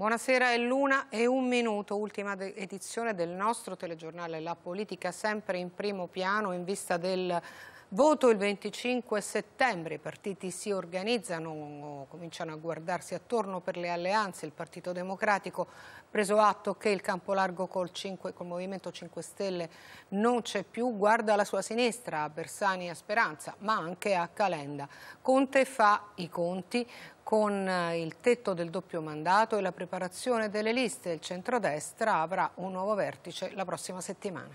Buonasera, è l'una e un minuto, ultima edizione del nostro telegiornale La Politica, sempre in primo piano in vista del Voto il 25 settembre, i partiti si organizzano, cominciano a guardarsi attorno per le alleanze, il Partito Democratico preso atto che il campo largo col, 5, col Movimento 5 Stelle non c'è più, guarda alla sua sinistra, a Bersani e a Speranza, ma anche a Calenda. Conte fa i conti con eh, il tetto del doppio mandato e la preparazione delle liste, il centrodestra avrà un nuovo vertice la prossima settimana.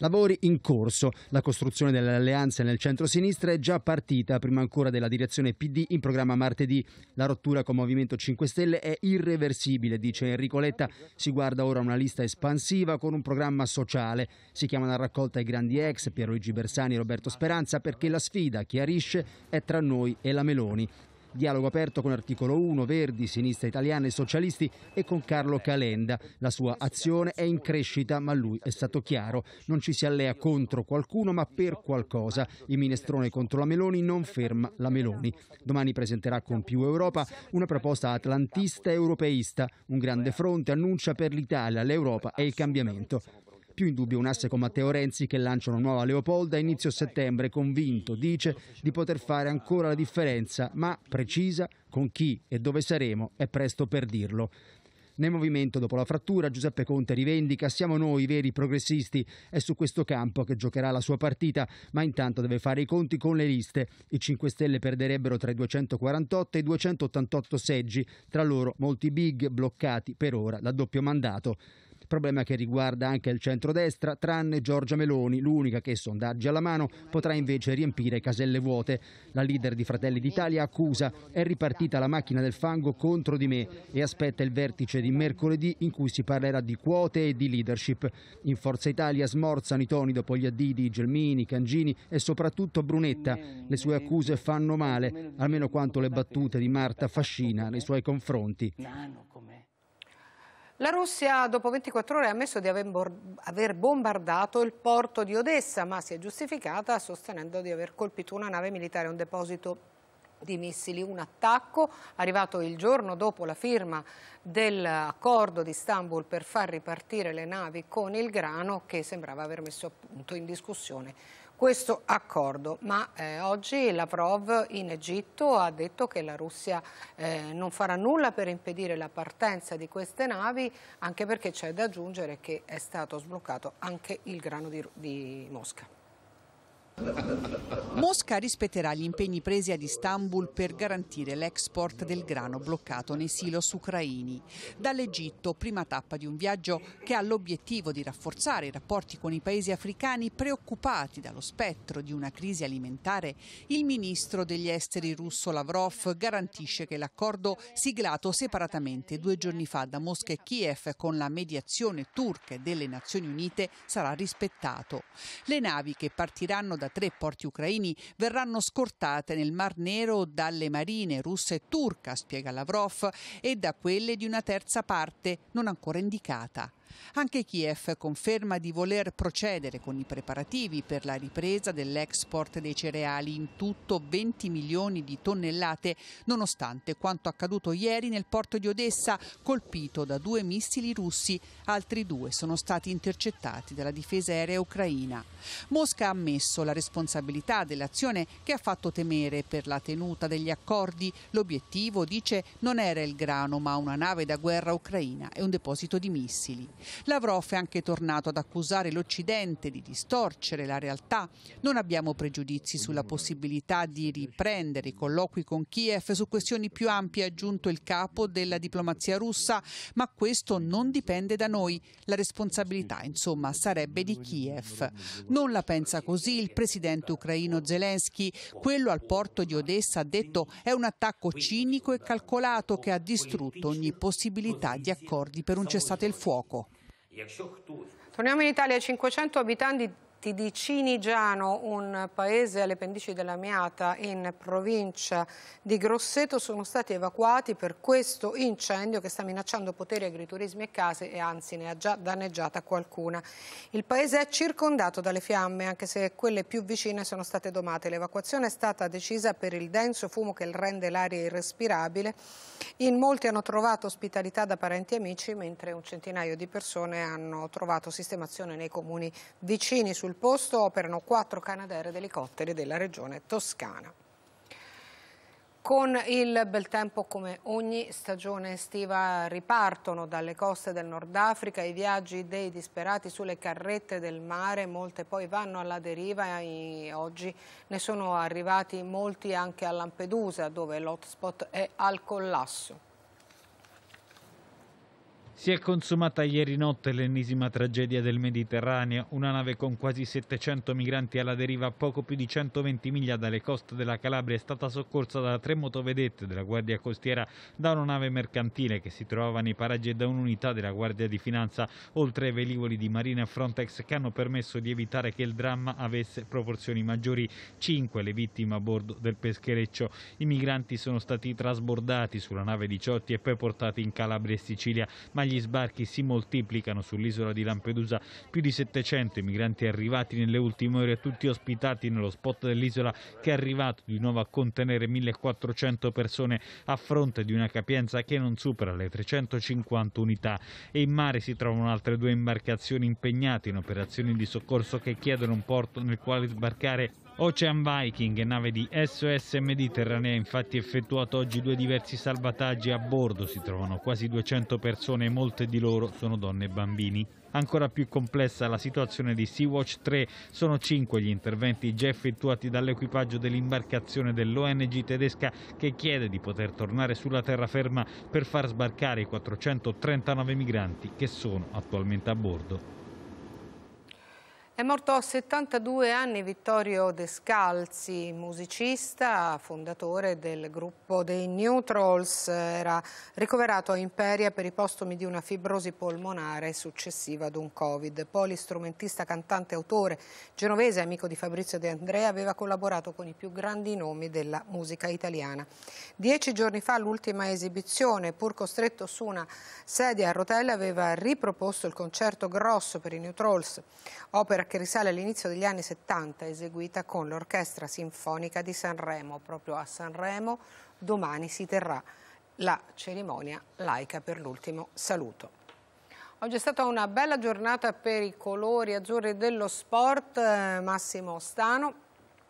Lavori in corso. La costruzione delle alleanze nel centro-sinistra è già partita, prima ancora della direzione PD in programma martedì. La rottura con Movimento 5 Stelle è irreversibile, dice Enrico Letta. Si guarda ora una lista espansiva con un programma sociale. Si chiamano a raccolta i grandi ex Pierluigi Bersani e Roberto Speranza perché la sfida, chiarisce, è tra noi e la Meloni. Dialogo aperto con Articolo 1, Verdi, Sinistra Italiana e Socialisti e con Carlo Calenda. La sua azione è in crescita, ma lui è stato chiaro. Non ci si allea contro qualcuno, ma per qualcosa. Il minestrone contro la Meloni non ferma la Meloni. Domani presenterà con più Europa una proposta atlantista e europeista. Un grande fronte annuncia per l'Italia, l'Europa e il cambiamento. Più in dubbio un asse con Matteo Renzi che lancia una nuova Leopolda a inizio settembre, convinto, dice, di poter fare ancora la differenza, ma precisa con chi e dove saremo, è presto per dirlo. Nel movimento dopo la frattura Giuseppe Conte rivendica siamo noi i veri progressisti, è su questo campo che giocherà la sua partita, ma intanto deve fare i conti con le liste. I 5 Stelle perderebbero tra i 248 e i 288 seggi, tra loro molti big bloccati per ora da doppio mandato problema che riguarda anche il centrodestra, tranne Giorgia Meloni, l'unica che, sondaggi alla mano, potrà invece riempire caselle vuote. La leader di Fratelli d'Italia accusa è ripartita la macchina del fango contro di me e aspetta il vertice di mercoledì in cui si parlerà di quote e di leadership. In Forza Italia smorzano i toni dopo gli addidi Gelmini, Cangini e soprattutto Brunetta. Le sue accuse fanno male, almeno quanto le battute di Marta Fascina nei suoi confronti. La Russia dopo 24 ore ha ammesso di aver bombardato il porto di Odessa, ma si è giustificata sostenendo di aver colpito una nave militare e un deposito di missili, un attacco arrivato il giorno dopo la firma dell'accordo di Istanbul per far ripartire le navi con il grano che sembrava aver messo appunto in discussione questo accordo, ma eh, oggi Lavrov in Egitto ha detto che la Russia eh, non farà nulla per impedire la partenza di queste navi, anche perché c'è da aggiungere che è stato sbloccato anche il grano di, di Mosca. Mosca rispetterà gli impegni presi ad Istanbul per garantire l'export del grano bloccato nei silos ucraini. Dall'Egitto, prima tappa di un viaggio che ha l'obiettivo di rafforzare i rapporti con i paesi africani preoccupati dallo spettro di una crisi alimentare, il ministro degli esteri russo Lavrov garantisce che l'accordo siglato separatamente due giorni fa da Mosca e Kiev con la mediazione turca e delle Nazioni Unite sarà rispettato. Le navi che partiranno da 43 porti ucraini verranno scortate nel Mar Nero dalle marine russa e turca, spiega Lavrov, e da quelle di una terza parte non ancora indicata. Anche Kiev conferma di voler procedere con i preparativi per la ripresa dell'export dei cereali, in tutto 20 milioni di tonnellate, nonostante quanto accaduto ieri nel porto di Odessa, colpito da due missili russi, altri due sono stati intercettati dalla difesa aerea ucraina. Mosca ha ammesso la responsabilità dell'azione che ha fatto temere per la tenuta degli accordi. L'obiettivo, dice, non era il grano, ma una nave da guerra ucraina e un deposito di missili. Lavrov è anche tornato ad accusare l'Occidente di distorcere la realtà. Non abbiamo pregiudizi sulla possibilità di riprendere i colloqui con Kiev su questioni più ampie, ha aggiunto il capo della diplomazia russa, ma questo non dipende da noi. La responsabilità, insomma, sarebbe di Kiev. Non la pensa così il presidente ucraino Zelensky. Quello al porto di Odessa ha detto è un attacco cinico e calcolato che ha distrutto ogni possibilità di accordi per un cessate il fuoco. Torniamo in Italia, 500 abitanti Prati di Cinigiano, un paese alle pendici della Miata in provincia di Grosseto, sono stati evacuati per questo incendio che sta minacciando poteri, agriturismi e case e anzi ne ha già danneggiata qualcuna. Il paese è circondato dalle fiamme, anche se quelle più vicine sono state domate. L'evacuazione è stata decisa per il denso fumo che rende l'aria irrespirabile. In molti hanno trovato ospitalità da parenti e amici, mentre un centinaio di persone hanno trovato sistemazione nei comuni vicini sul posto operano quattro Canadair ed elicotteri della regione toscana. Con il bel tempo come ogni stagione estiva ripartono dalle coste del Nord Africa i viaggi dei disperati sulle carrette del mare, molte poi vanno alla deriva e oggi ne sono arrivati molti anche a Lampedusa dove l'hotspot è al collasso. Si è consumata ieri notte l'ennesima tragedia del Mediterraneo, una nave con quasi 700 migranti alla deriva a poco più di 120 miglia dalle coste della Calabria è stata soccorsa da tre motovedette della Guardia Costiera da una nave mercantile che si trovava nei paraggi e da un'unità della Guardia di Finanza, oltre ai velivoli di Marina e Frontex che hanno permesso di evitare che il dramma avesse proporzioni maggiori. Cinque le vittime a bordo del peschereccio. I migranti sono stati trasbordati sulla nave di Ciotti e poi portati in Calabria e Sicilia, ma gli sbarchi si moltiplicano sull'isola di Lampedusa. Più di 700 migranti arrivati nelle ultime ore, tutti ospitati nello spot dell'isola che è arrivato di nuovo a contenere 1400 persone a fronte di una capienza che non supera le 350 unità. E in mare si trovano altre due imbarcazioni impegnate in operazioni di soccorso che chiedono un porto nel quale sbarcare Ocean Viking, nave di SOS Mediterranea, ha infatti effettuato oggi due diversi salvataggi a bordo. Si trovano quasi 200 persone e molte di loro sono donne e bambini. Ancora più complessa la situazione di Sea-Watch 3. Sono cinque gli interventi già effettuati dall'equipaggio dell'imbarcazione dell'ONG tedesca che chiede di poter tornare sulla terraferma per far sbarcare i 439 migranti che sono attualmente a bordo. È morto a 72 anni Vittorio Descalzi, musicista, fondatore del gruppo dei New Trolls. Era ricoverato a Imperia per i postumi di una fibrosi polmonare successiva ad un Covid. Polistrumentista, cantante, autore, genovese, amico di Fabrizio De Andrea, aveva collaborato con i più grandi nomi della musica italiana. Dieci giorni fa l'ultima esibizione, pur costretto su una sedia a rotelle, aveva riproposto il concerto grosso per i New Trolls, opera che risale all'inizio degli anni 70, eseguita con l'Orchestra Sinfonica di Sanremo. Proprio a Sanremo domani si terrà la cerimonia laica per l'ultimo saluto. Oggi è stata una bella giornata per i colori azzurri dello sport. Eh, Massimo Stano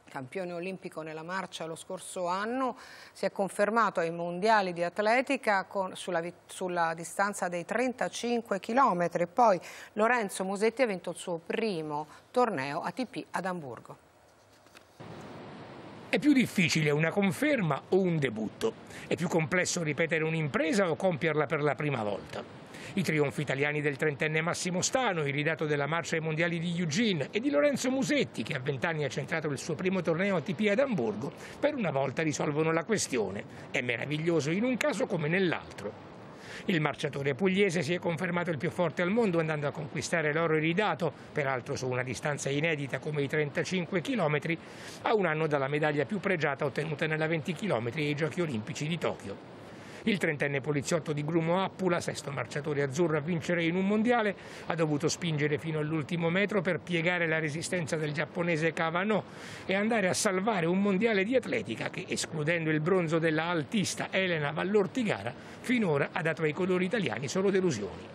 campione olimpico nella marcia lo scorso anno, si è confermato ai mondiali di atletica con, sulla, sulla, distanza dei 35 km. Poi Lorenzo Musetti ha vinto il suo primo torneo ATP ad Amburgo. È più difficile una conferma o un debutto. È più complesso ripetere un'impresa o compierla per la prima volta. I trionfi italiani del trentenne Massimo Stano, il ridato della marcia ai mondiali di Eugene e di Lorenzo Musetti, che a vent'anni ha centrato il suo primo torneo ATP ad Amburgo, per una volta risolvono la questione. È meraviglioso in un caso come nell'altro. Il marciatore pugliese si è confermato il più forte al mondo andando a conquistare l'oro iridato, peraltro su una distanza inedita come i 35 km, a un anno dalla medaglia più pregiata ottenuta nella 20 km ai Giochi Olimpici di Tokyo. Il trentenne poliziotto di Grumo Appula, sesto marciatore azzurro a vincere in un mondiale, ha dovuto spingere fino all'ultimo metro per piegare la resistenza del giapponese Cavano e andare a salvare un mondiale di atletica che, escludendo il bronzo della altista Elena Vallortigara, finora ha dato ai colori italiani solo delusioni.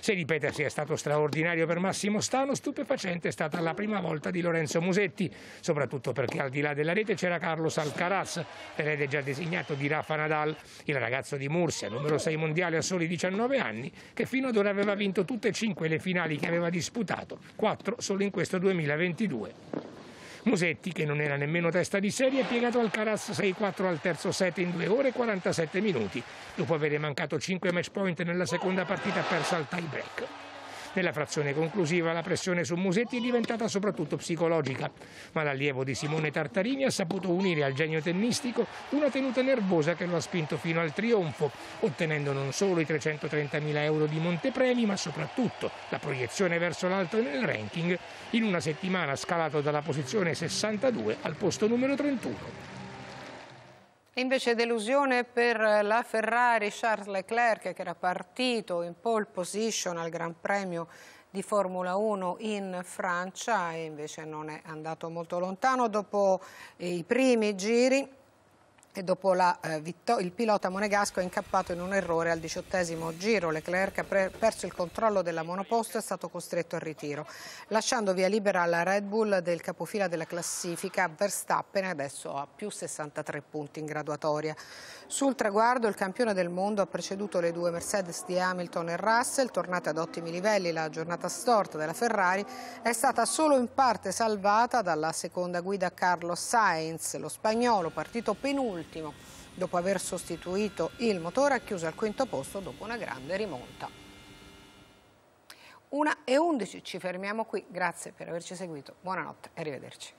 Se ripetersi è stato straordinario per Massimo Stano, stupefacente è stata la prima volta di Lorenzo Musetti, soprattutto perché al di là della rete c'era Carlos Alcaraz, erede già designato di Rafa Nadal, il ragazzo di Mursia, numero 6 mondiale a soli 19 anni, che fino ad ora aveva vinto tutte e cinque le finali che aveva disputato, quattro solo in questo 2022. Musetti, che non era nemmeno testa di serie, è piegato al Caras 6-4 al terzo set in 2 ore e 47 minuti, dopo aver mancato 5 match point nella seconda partita persa al tie break. Nella frazione conclusiva la pressione su Musetti è diventata soprattutto psicologica, ma l'allievo di Simone Tartarini ha saputo unire al genio tennistico una tenuta nervosa che lo ha spinto fino al trionfo, ottenendo non solo i 330.000 euro di Montepremi, ma soprattutto la proiezione verso l'alto nel ranking, in una settimana scalato dalla posizione 62 al posto numero 31 invece delusione per la Ferrari Charles Leclerc che era partito in pole position al Gran Premio di Formula 1 in Francia e invece non è andato molto lontano dopo i primi giri e dopo la, eh, il pilota monegasco è incappato in un errore al diciottesimo giro. Leclerc ha perso il controllo della monoposto e è stato costretto al ritiro, lasciando via libera la Red Bull del capofila della classifica Verstappen adesso ha più 63 punti in graduatoria. Sul traguardo il campione del mondo ha preceduto le due Mercedes di Hamilton e Russell, tornate ad ottimi livelli la giornata storta della Ferrari, è stata solo in parte salvata dalla seconda guida Carlos Sainz, lo spagnolo partito penultimo ultimo, dopo aver sostituito il motore, ha chiuso al quinto posto dopo una grande rimonta. 1 e 11, ci fermiamo qui, grazie per averci seguito, buonanotte e arrivederci.